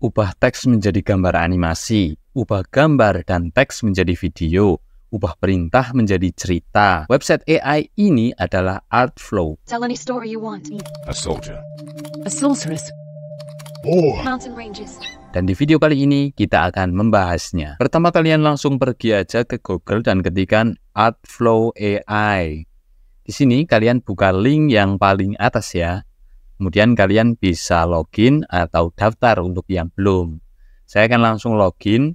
Ubah teks menjadi gambar animasi, ubah gambar dan teks menjadi video, ubah perintah menjadi cerita. Website AI ini adalah Artflow. Dan di video kali ini kita akan membahasnya. Pertama kalian langsung pergi aja ke Google dan ketikkan Artflow AI. Di sini kalian buka link yang paling atas ya. Kemudian kalian bisa login atau daftar untuk yang belum. Saya akan langsung login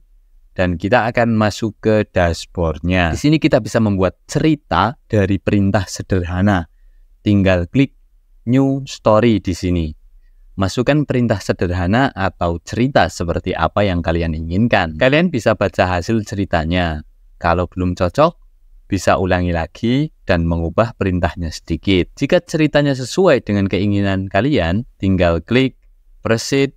dan kita akan masuk ke dashboardnya. Di sini kita bisa membuat cerita dari perintah sederhana. Tinggal klik New Story di sini. Masukkan perintah sederhana atau cerita seperti apa yang kalian inginkan. Kalian bisa baca hasil ceritanya. Kalau belum cocok, bisa ulangi lagi dan mengubah perintahnya sedikit. Jika ceritanya sesuai dengan keinginan kalian, tinggal klik proceed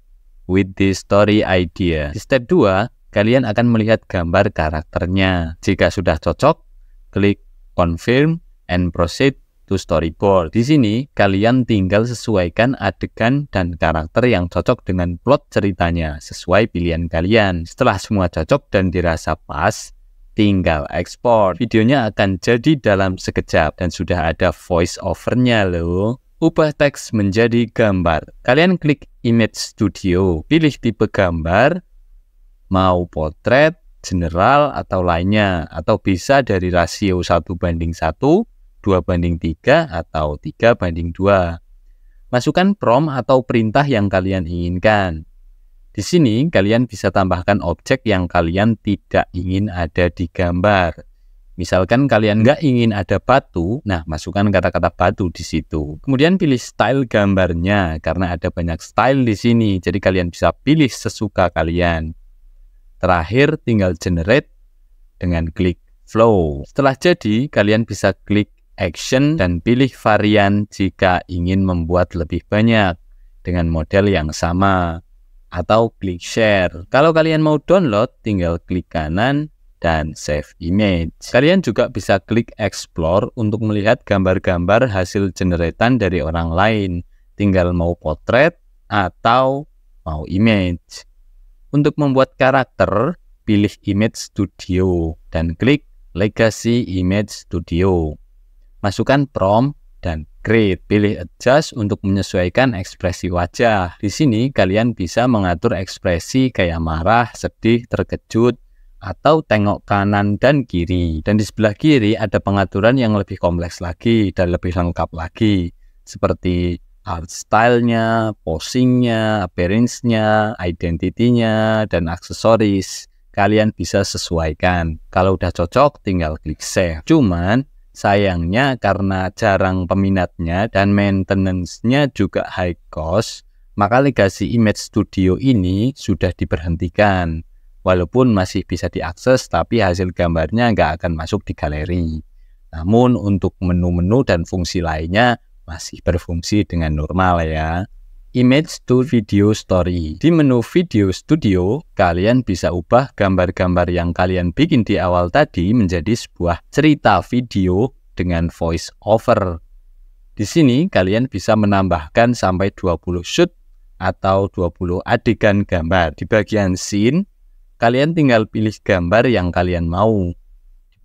with the story idea. Di step 2, kalian akan melihat gambar karakternya. Jika sudah cocok, klik confirm and proceed to storyboard. Di sini, kalian tinggal sesuaikan adegan dan karakter yang cocok dengan plot ceritanya sesuai pilihan kalian. Setelah semua cocok dan dirasa pas, tinggal ekspor. Videonya akan jadi dalam sekejap dan sudah ada voice overnya loh. Ubah teks menjadi gambar. Kalian klik Image Studio, pilih tipe gambar, mau potret, general, atau lainnya, atau bisa dari rasio 1 banding 1, 2 banding 3, atau 3 banding 2. Masukkan prompt atau perintah yang kalian inginkan. Di sini kalian bisa tambahkan objek yang kalian tidak ingin ada di gambar. Misalkan kalian nggak ingin ada batu, nah masukkan kata-kata batu di situ. Kemudian pilih style gambarnya, karena ada banyak style di sini, jadi kalian bisa pilih sesuka kalian. Terakhir tinggal generate dengan klik flow. Setelah jadi, kalian bisa klik action dan pilih varian jika ingin membuat lebih banyak dengan model yang sama atau klik share. Kalau kalian mau download, tinggal klik kanan dan save image. Kalian juga bisa klik explore untuk melihat gambar-gambar hasil jeneretan dari orang lain. Tinggal mau potret atau mau image. Untuk membuat karakter, pilih image studio dan klik legacy image studio. Masukkan prompt dan Create. Pilih Adjust untuk menyesuaikan ekspresi wajah. Di sini kalian bisa mengatur ekspresi kayak marah, sedih, terkejut, atau tengok kanan dan kiri. Dan di sebelah kiri ada pengaturan yang lebih kompleks lagi dan lebih lengkap lagi, seperti art style-nya, posing-nya, appearance-nya, identity-nya, dan aksesoris. Kalian bisa sesuaikan. Kalau udah cocok, tinggal klik save. Cuman, Sayangnya karena jarang peminatnya dan maintenance-nya juga high cost, maka legasi Image Studio ini sudah diberhentikan. Walaupun masih bisa diakses, tapi hasil gambarnya nggak akan masuk di galeri. Namun untuk menu-menu dan fungsi lainnya masih berfungsi dengan normal ya image to video story. Di menu video studio, kalian bisa ubah gambar-gambar yang kalian bikin di awal tadi menjadi sebuah cerita video dengan voice over. Di sini kalian bisa menambahkan sampai 20 shoot atau 20 adegan gambar. Di bagian scene, kalian tinggal pilih gambar yang kalian mau.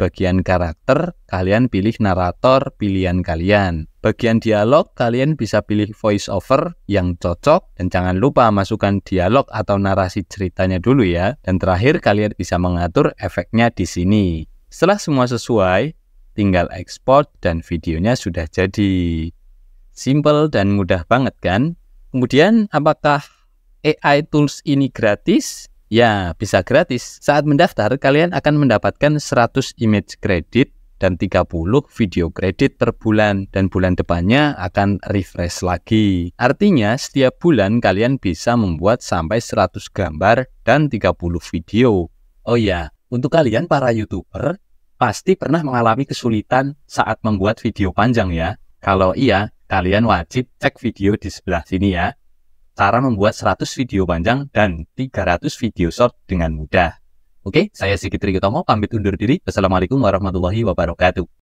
Bagian karakter, kalian pilih narator pilihan kalian. Bagian dialog, kalian bisa pilih voice over yang cocok. Dan jangan lupa masukkan dialog atau narasi ceritanya dulu ya. Dan terakhir, kalian bisa mengatur efeknya di sini. Setelah semua sesuai, tinggal export dan videonya sudah jadi. Simple dan mudah banget kan? Kemudian, apakah AI tools ini gratis? Ya, bisa gratis. Saat mendaftar, kalian akan mendapatkan 100 image kredit dan 30 video kredit per bulan dan bulan depannya akan refresh lagi. Artinya setiap bulan kalian bisa membuat sampai 100 gambar dan 30 video. Oh ya, untuk kalian para YouTuber pasti pernah mengalami kesulitan saat membuat video panjang ya. Kalau iya, kalian wajib cek video di sebelah sini ya cara membuat 100 video panjang dan 300 video short dengan mudah. Oke, saya Sigit Rikutomo, pamit undur diri. Wassalamualaikum warahmatullahi wabarakatuh.